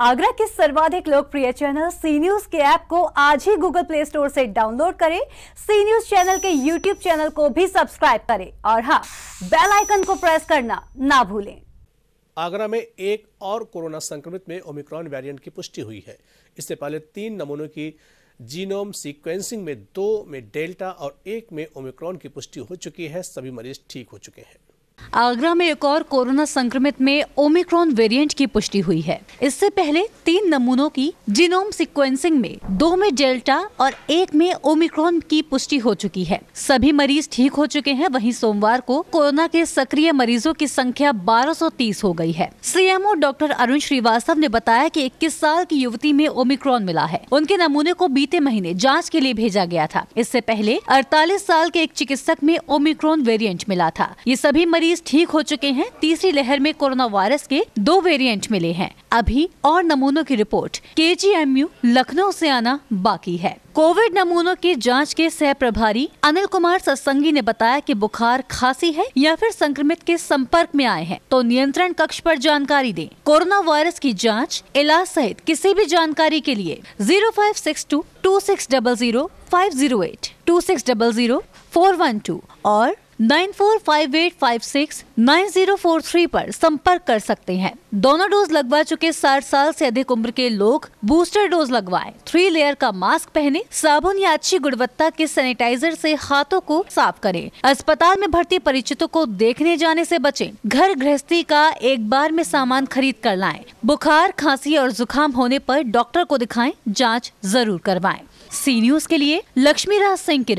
आगरा के सर्वाधिक लोकप्रिय चैनल सी न्यूज के ऐप को आज ही गूगल प्ले स्टोर से डाउनलोड करें सी न्यूज चैनल के यूट्यूब चैनल को भी सब्सक्राइब करें और हाँ बेल आइकन को प्रेस करना ना भूलें आगरा में एक और कोरोना संक्रमित में ओमिक्रॉन वेरिएंट की पुष्टि हुई है इससे पहले तीन नमूनों की जीनोम सीक्वेंसिंग में दो में डेल्टा और एक में ओमिक्रॉन की पुष्टि हो चुकी है सभी मरीज ठीक हो चुके हैं आगरा में एक और कोरोना संक्रमित में ओमिक्रॉन वेरिएंट की पुष्टि हुई है इससे पहले तीन नमूनों की जीनोम सिक्वेंसिंग में दो में डेल्टा और एक में ओमिक्रॉन की पुष्टि हो चुकी है सभी मरीज ठीक हो चुके हैं वहीं सोमवार को कोरोना के सक्रिय मरीजों की संख्या 1230 हो गई है सीएमओ डॉक्टर अरुण श्रीवास्तव ने बताया की इक्कीस साल की युवती में ओमिक्रॉन मिला है उनके नमूने को बीते महीने जाँच के लिए भेजा गया था इससे पहले अड़तालीस साल के एक चिकित्सक में ओमिक्रॉन वेरियंट मिला था ये सभी मरीज मरीज ठीक हो चुके हैं तीसरी लहर में कोरोना वायरस के दो वेरिएंट मिले हैं अभी और नमूनों की रिपोर्ट के लखनऊ से आना बाकी है कोविड नमूनों की जांच के सह प्रभारी अनिल कुमार ससंगी ने बताया कि बुखार खांसी है या फिर संक्रमित के संपर्क में आए हैं तो नियंत्रण कक्ष पर जानकारी दें कोरोना वायरस की जांच इलाज सहित किसी भी जानकारी के लिए zero five six two two six double zero five zero eight two six double zero four one two और nine four five eight five six nine zero four three पर संपर्क कर सकते हैं दोनों डोज लगवा चुके साठ साल से अधिक उम्र के लोग बूस्टर डोज लगवाएं, थ्री लेयर का मास्क पहने साबुन या अच्छी गुणवत्ता के सैनिटाइजर से हाथों को साफ करें अस्पताल में भर्ती परिचितों को देखने जाने से बचें, घर गृहस्थी का एक बार में सामान खरीद कर लाएं, बुखार खांसी और जुकाम होने आरोप डॉक्टर को दिखाएं, जाँच जरूर करवाए सी न्यूज के लिए राज सिंह की